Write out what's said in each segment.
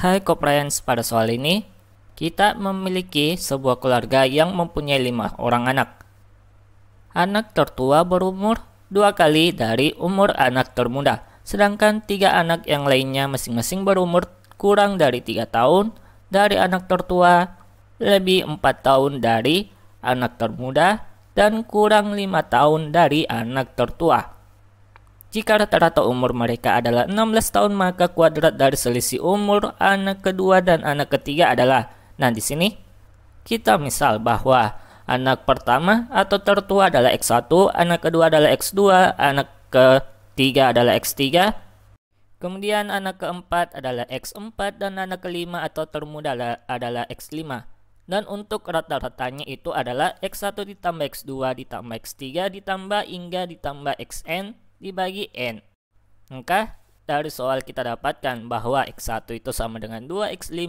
Hai Koprens, pada soal ini kita memiliki sebuah keluarga yang mempunyai lima orang anak. Anak tertua berumur dua kali dari umur anak termuda, sedangkan tiga anak yang lainnya masing-masing berumur kurang dari tiga tahun dari anak tertua, lebih empat tahun dari anak termuda, dan kurang lima tahun dari anak tertua. Jika rata-rata umur mereka adalah 16 tahun, maka kuadrat dari selisih umur anak kedua dan anak ketiga adalah. Nah, di sini kita misal bahwa anak pertama atau tertua adalah X1, anak kedua adalah X2, anak ketiga adalah X3, kemudian anak keempat adalah X4, dan anak kelima atau termuda adalah, adalah X5 dan untuk rata-ratanya itu adalah x1 ditambah x2 ditambah x3 ditambah hingga ditambah xn dibagi N. Maka dari soal kita dapatkan bahwa X1 itu sama dengan 2X5,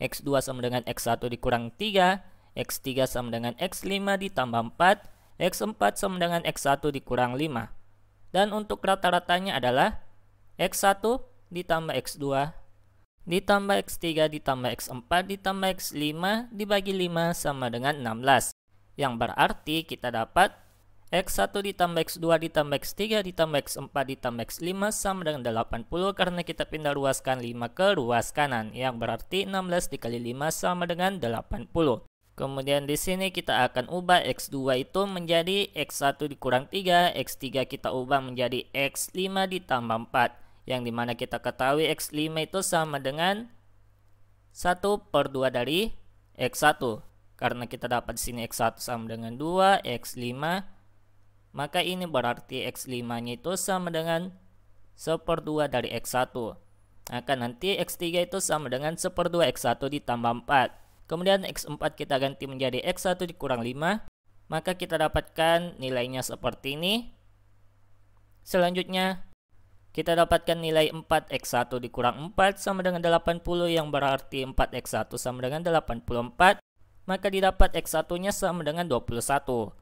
X2 sama dengan X1 dikurang 3, X3 sama dengan X5 ditambah 4, X4 sama dengan X1 dikurang 5. Dan untuk rata-ratanya adalah X1 ditambah X2 ditambah X3 ditambah X4 ditambah X5 dibagi 5 sama dengan 16. Yang berarti kita dapat X1 ditambah X2 ditambah X3 ditambah X4 ditambah X5 sama dengan 80 karena kita pindah ruaskan 5 ke ruas kanan yang berarti 16 dikali 5 sama dengan 80. Kemudian di sini kita akan ubah X2 itu menjadi X1 dikurang 3, X3 kita ubah menjadi X5 ditambah 4. Yang dimana kita ketahui X5 itu sama dengan 1 per 2 dari X1. Karena kita dapat di sini X1 sama dengan 2, X5 maka ini berarti X5-nya itu sama dengan 1 dari X1. Maka nanti X3 itu sama dengan 1 X1 ditambah 4. Kemudian X4 kita ganti menjadi X1 dikurang 5. Maka kita dapatkan nilainya seperti ini. Selanjutnya, kita dapatkan nilai 4X1 dikurang 4 sama dengan 80 yang berarti 4X1 sama dengan 84. Maka didapat X1-nya sama dengan 21.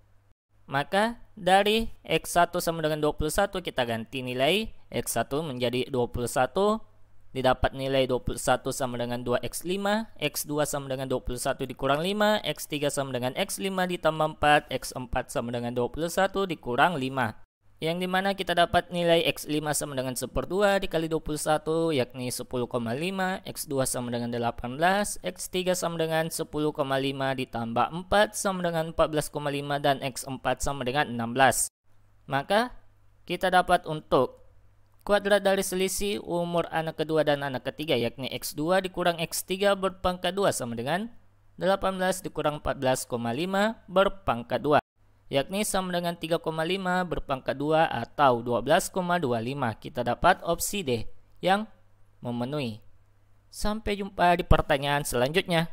Maka dari X1 sama dengan 21 kita ganti nilai X1 menjadi 21 didapat nilai 21 sama dengan 2X5 X2 sama dengan 21 dikurang 5 X3 sama dengan X5 ditambah 4 X4 sama dengan 21 dikurang 5 yang dimana kita dapat nilai X5 sama dengan 1 per 2 dikali 21 yakni 10,5, X2 sama dengan 18, X3 sama dengan 10,5 ditambah 4 sama dengan 14,5 dan X4 sama dengan 16. Maka kita dapat untuk kuadrat dari selisih umur anak kedua dan anak ketiga yakni X2 dikurang X3 berpangkat 2 sama dengan 18 dikurang 14,5 berpangkat 2 yakni sama dengan 3,5 berpangkat 2 atau 12,25. Kita dapat opsi D yang memenuhi. Sampai jumpa di pertanyaan selanjutnya.